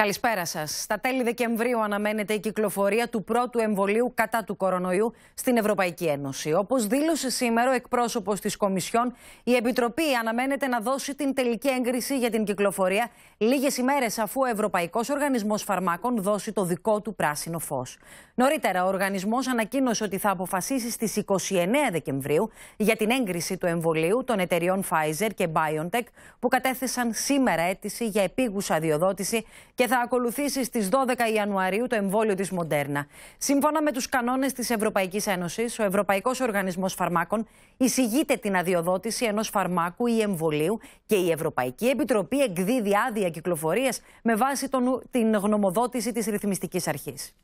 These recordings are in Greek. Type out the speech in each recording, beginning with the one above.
Καλησπέρα σας. Στα τέλη Δεκεμβρίου αναμένεται η κυκλοφορία του πρώτου εμβολίου κατά του κορονοϊού στην Ευρωπαϊκή Ένωση. Όπως δήλωσε σήμερα ο εκπρόσωπος της Κομισιόν, η Επιτροπή αναμένεται να δώσει την τελική έγκριση για την κυκλοφορία λίγες ημέρες αφού ο Ευρωπαϊκός Οργανισμός Φαρμάκων δώσει το δικό του πράσινο φως. Νωρίτερα, ο οργανισμός ανακοίνωσε ότι θα αποφασίσει στις 29 Δεκεμβρίου για την έγκριση του εμβολίου των εταιριών Pfizer και BioNTech που κατέθεσαν σήμερα αίτηση για επίγουσα διοδότηση και θα ακολουθήσει στις 12 Ιανουαρίου το εμβόλιο της Μοντέρνα. Σύμφωνα με τους κανόνες της Ευρωπαϊκής Ένωσης, ο Ευρωπαϊκός Οργανισμός Φαρμάκων εισηγείται την αδειοδότηση ενός φαρμάκου ή εμβολίου και η Ευρωπαϊκή Επιτροπή εκδίδει άδεια κυκλοφορίας με βάση τον, την γνωμοδότηση της ρυθμιστικής αρχής.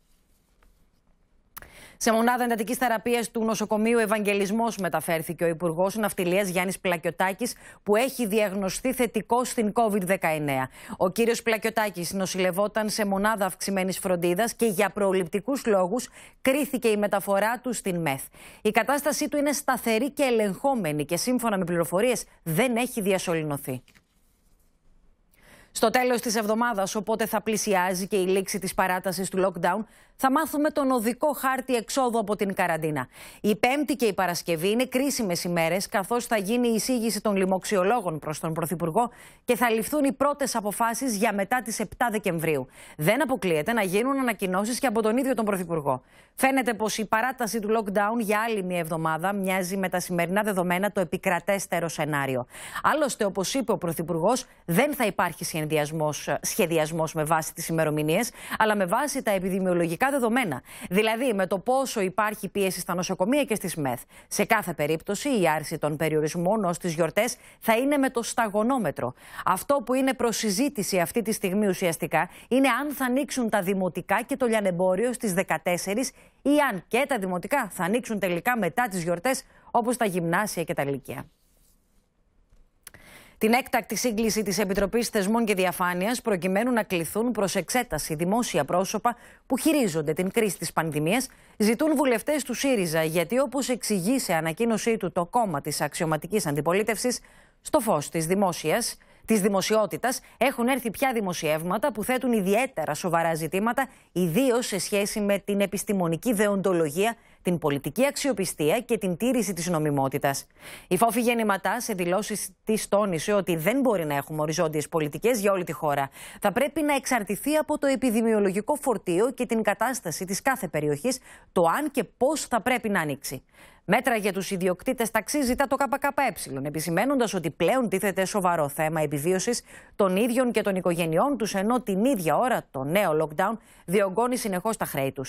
Σε μονάδα εντατικής θεραπείας του νοσοκομείου Ευαγγελισμός μεταφέρθηκε ο Υπουργός Ναυτιλίας Γιάννης Πλακιωτάκη, που έχει διαγνωστεί θετικό στην COVID-19. Ο κύριος Πλακιωτάκη νοσηλευόταν σε μονάδα αυξημένης φροντίδας και για προληπτικούς λόγους κρίθηκε η μεταφορά του στην ΜΕΘ. Η κατάστασή του είναι σταθερή και ελεγχόμενη και σύμφωνα με πληροφορίες δεν έχει διασωληνωθεί. Στο τέλος της εβδομάδας, οπότε θα πλησιάζει και η λήξη της παράτασης του lockdown, θα μάθουμε τον οδικό χάρτη εξόδου από την καραντίνα. Η Πέμπτη και η Παρασκευή είναι κρίσιμες ημέρες, καθώς θα γίνει η εισήγηση των λοιμοξιολόγων προς τον Πρωθυπουργό και θα ληφθούν οι πρώτες αποφάσεις για μετά τις 7 Δεκεμβρίου. Δεν αποκλείεται να γίνουν ανακοινώσεις και από τον ίδιο τον Πρωθυπουργό. Φαίνεται πως η παράταση του lockdown για άλλη μια εβδομάδα μοιάζει με τα σημερινά δεδομένα το επικρατέστερο σενάριο. Άλλωστε, όπως είπε ο Πρωθυπουργός, δεν θα υπάρχει σχεδιασμός, ε, σχεδιασμός με βάση τις ημερομηνίες, αλλά με βάση τα επιδημιολογικά δεδομένα. Δηλαδή με το πόσο υπάρχει πίεση στα νοσοκομεία και στις ΜΕΘ. Σε κάθε περίπτωση η άρση των περιορισμών ως τις γιορτές θα είναι με το σταγονόμετρο. Αυτό που είναι προς συζήτηση αυτή τη στιγμή ουσιαστικά είναι αν θα ανοίξουν τα δημοτικά και το λιανεμπόριο στις 14 ή αν και τα δημοτικά θα ανοίξουν τελικά μετά τις γιορτές όπως τα γυμνάσια και τα λύκεια την έκτακτη σύγκληση της Επιτροπής Θεσμών και Διαφάνειας, προκειμένου να κληθούν προς εξέταση δημόσια πρόσωπα που χειρίζονται την κρίση της πανδημίας, ζητούν βουλευτές του ΣΥΡΙΖΑ, γιατί όπως εξηγεί σε ανακοίνωσή του το κόμμα της αξιωματικής αντιπολίτευσης, στο φως της δημόσιας. Της δημοσιότητας έχουν έρθει πια δημοσιεύματα που θέτουν ιδιαίτερα σοβαρά ζητήματα, ιδίως σε σχέση με την επιστημονική δεοντολογία την πολιτική αξιοπιστία και την τήρηση της νομιμότητας. Η Φόφη Γεννηματά σε δηλώσεις της τόνισε ότι δεν μπορεί να έχουμε οριζόντιες πολιτικές για όλη τη χώρα. Θα πρέπει να εξαρτηθεί από το επιδημιολογικό φορτίο και την κατάσταση της κάθε περιοχής, το αν και πώς θα πρέπει να ανοίξει. Μέτρα για τους ιδιοκτήτες ταξί ζητά το ΚΚΕ, επισημένοντας ότι πλέον τίθεται σοβαρό θέμα επιβίωσης των ίδιων και των οικογενειών τους, ενώ την ίδια ώρα το νέο lockdown διωγγώνει συνεχώς τα χρέη τους.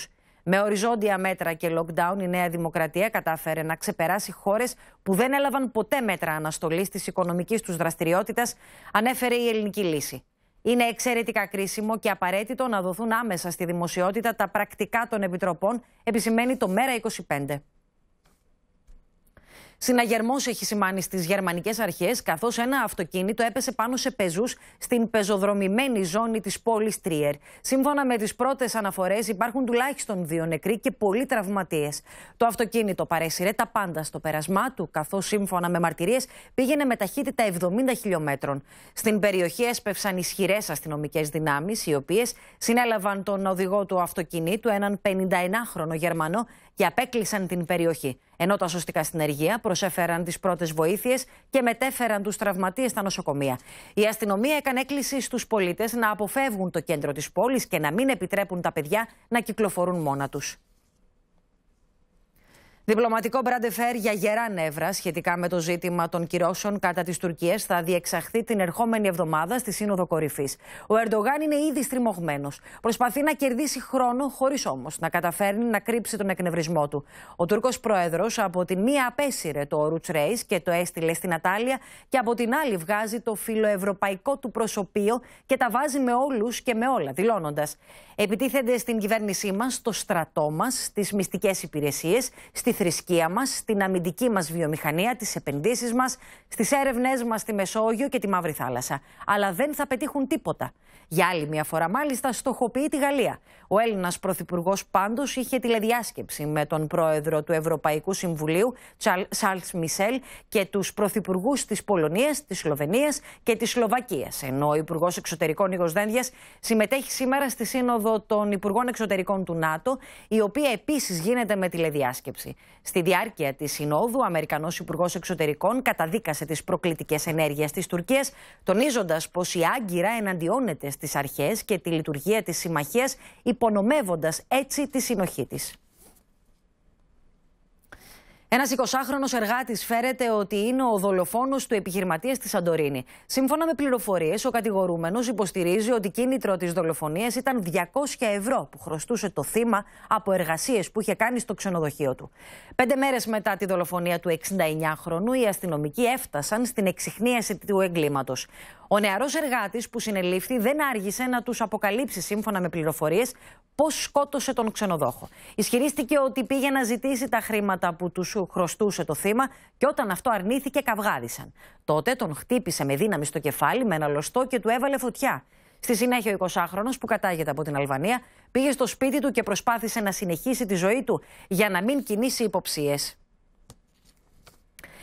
Με οριζόντια μέτρα και lockdown, η Νέα Δημοκρατία κατάφερε να ξεπεράσει χώρες που δεν έλαβαν ποτέ μέτρα αναστολής της οικονομικής τους δραστηριότητας, ανέφερε η ελληνική λύση. Είναι εξαιρετικά κρίσιμο και απαραίτητο να δοθούν άμεσα στη δημοσιότητα τα πρακτικά των επιτροπών, επισημαίνει το ΜΕΡΑ 25. Συναγερμός έχει σημάνει στις γερμανικές αρχές, καθώς ένα αυτοκίνητο έπεσε πάνω σε πεζούς στην πεζοδρομημένη ζώνη της πόλης Τρίερ. Σύμφωνα με τις πρώτες αναφορές, υπάρχουν τουλάχιστον δύο νεκροί και πολλοί τραυματίες. Το αυτοκίνητο παρέσυρε τα πάντα στο περασμά του, καθώς σύμφωνα με μαρτυρίες πήγαινε με ταχύτητα 70 χιλιόμετρων. Στην περιοχή έσπευσαν ισχυρές αστυνομικές δυνάμεις, οι οποίες συνέλαβαν τον οδηγό του αυτοκινήτου, έναν 51χρονο Γερμανό, και απέκλεισαν την περιοχή. Ενώ τα σωστικά στην προσέφεραν τις πρώτες βοήθειες και μετέφεραν τους τραυματίες στα νοσοκομεία. Η αστυνομία έκανε έκκληση στους πολίτες να αποφεύγουν το κέντρο της πόλης και να μην επιτρέπουν τα παιδιά να κυκλοφορούν μόνα τους. Διπλωματικό μπραντεφέρ για γερά νεύρα σχετικά με το ζήτημα των κυρώσεων κατά τη Τουρκία θα διεξαχθεί την ερχόμενη εβδομάδα στη Σύνοδο Κορυφής. Ο Ερντογάν είναι ήδη στριμωγμένος. Προσπαθεί να κερδίσει χρόνο, χωρίς όμως να καταφέρνει να κρύψει τον εκνευρισμό του. Ο Τούρκος πρόεδρος από τη μία απέσυρε το Ορούτ Ρέις και το έστειλε στην Ατάλια και από την άλλη βγάζει το φιλοευρωπαϊκό του προσωπείο και τα βάζει με όλους και με όλα, δηλώνοντας. Επιτίθενται στην κυβέρνησή μας, στο στρατό μας, στις μυστικές υπηρεσίες, στη θρησκεία μας, αμυντική μας βιομηχανία, τις επενδύσεις μας, στις έρευνές μας στη Μεσόγειο και τη Μαύρη Θάλασσα. Αλλά δεν θα πετύχουν τίποτα. Για άλλη μια φορά, μάλιστα, στοχοποιεί τη Γαλλία. Ο Έλληνας Πρωθυπουργός, πάντως, είχε τηλεδιάσκεψη με τον πρόεδρο του Ευρωπαϊκού Συμβουλίου, Charles Μισελ, και τους πρωθυπουργούς της Πολωνίας, της Σλοβενίας και της Σλοβακίας. Ενώ ο Υπουργός Εξωτερικών Νίκο Δένδιας συμμετέχει σήμερα στη Σύνοδο των Υπουργών Εξωτερικών του ΝΑΤΟ, η οποία επίσης γίνεται με τηλεδιάσκεψη. Στη διάρκεια της συνόδου, ο Αμερικανός Υπουργός Εξωτερικών καταδίκασε τις προκλητικές ενέργειες της Τουρκίας, τονίζοντας πως η Άγκυρα εναντιώνεται στις αρχές και τη λειτουργία της συμμαχίας, υπονομεύοντας έτσι τη συνοχή της. Ένας 20χρονο εργάτης φέρεται ότι είναι ο δολοφόνος του επιχειρηματίας στη Σαντορίνη. Σύμφωνα με πληροφορίες, ο κατηγορούμενος υποστηρίζει ότι κίνητρο της δολοφονίας ήταν 200 ευρώ που χρωστούσε το θύμα από εργασίες που είχε κάνει στο ξενοδοχείο του. Πέντε μέρες μετά τη δολοφονία του 69χρονου, οι αστυνομικοί έφτασαν στην εξυχνίαση του εγκλήματος. Ο νεαρός εργάτης που συνελήφθη δεν άργησε να τους αποκαλύψει σύμφωνα με πληροφορίες πώς σκότωσε τον ξενοδόχο. Ισχυρίστηκε ότι πήγε να ζητήσει τα χρήματα που τους χρωστούσε το θύμα και όταν αυτό αρνήθηκε, καυγάδισαν. Τότε τον χτύπησε με δύναμη στο κεφάλι, με ένα λωστό και του έβαλε φωτιά. Στη συνέχεια, ο 20χρονο που κατάγεται από την Αλβανία πήγε στο σπίτι του και προσπάθησε να συνεχίσει τη ζωή του για να μην κινήσει υποψίες.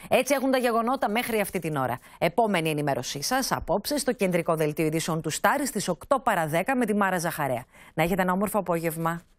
Έτσι έχουν τα γεγονότα μέχρι αυτή την ώρα. Επόμενη ενημέρωσή σας απόψε στο κεντρικό δελτίο ειδήσεων του Στάρι στις 8 παρα 10 με τη Μάρα Ζαχαρέα. Να έχετε ένα όμορφο απόγευμα.